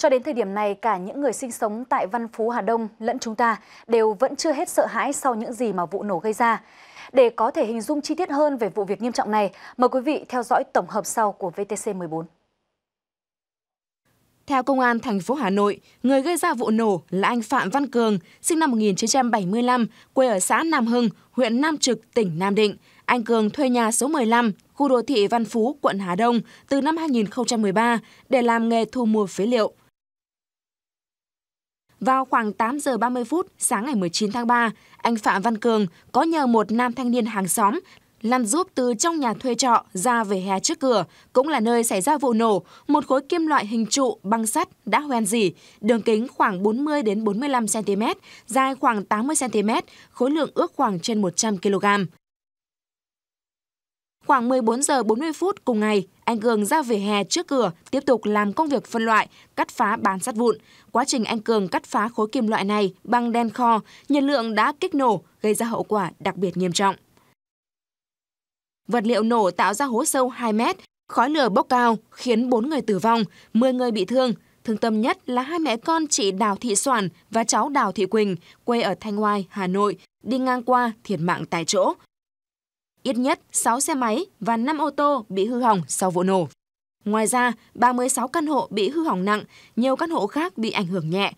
Cho đến thời điểm này, cả những người sinh sống tại Văn Phú Hà Đông lẫn chúng ta đều vẫn chưa hết sợ hãi sau những gì mà vụ nổ gây ra. Để có thể hình dung chi tiết hơn về vụ việc nghiêm trọng này, mời quý vị theo dõi tổng hợp sau của VTC 14. Theo Công an thành phố Hà Nội, người gây ra vụ nổ là anh Phạm Văn Cường, sinh năm 1975, quê ở xã Nam Hưng, huyện Nam Trực, tỉnh Nam Định. Anh Cường thuê nhà số 15, khu đô thị Văn Phú, quận Hà Đông từ năm 2013 để làm nghề thu mua phế liệu. Vào khoảng 8 giờ 30 phút sáng ngày 19 tháng 3, anh Phạm Văn Cường có nhờ một nam thanh niên hàng xóm lăn giúp từ trong nhà thuê trọ ra về hè trước cửa, cũng là nơi xảy ra vụ nổ, một khối kim loại hình trụ băng sắt đã hoen dỉ, đường kính khoảng 40 đến 45 cm, dài khoảng 80 cm, khối lượng ước khoảng trên 100 kg. Khoảng 14 giờ 40 phút cùng ngày, anh Cường ra về hè trước cửa tiếp tục làm công việc phân loại, cắt phá bán sắt vụn. Quá trình anh Cường cắt phá khối kim loại này bằng đen kho, nhiệt lượng đã kích nổ, gây ra hậu quả đặc biệt nghiêm trọng. Vật liệu nổ tạo ra hố sâu 2 mét, khói lửa bốc cao khiến 4 người tử vong, 10 người bị thương. Thương tâm nhất là hai mẹ con chị Đào Thị Soản và cháu Đào Thị Quỳnh, quê ở Thanh Oai, Hà Nội, đi ngang qua thiệt mạng tại chỗ. Ít nhất 6 xe máy và 5 ô tô bị hư hỏng sau vụ nổ. Ngoài ra, 36 căn hộ bị hư hỏng nặng, nhiều căn hộ khác bị ảnh hưởng nhẹ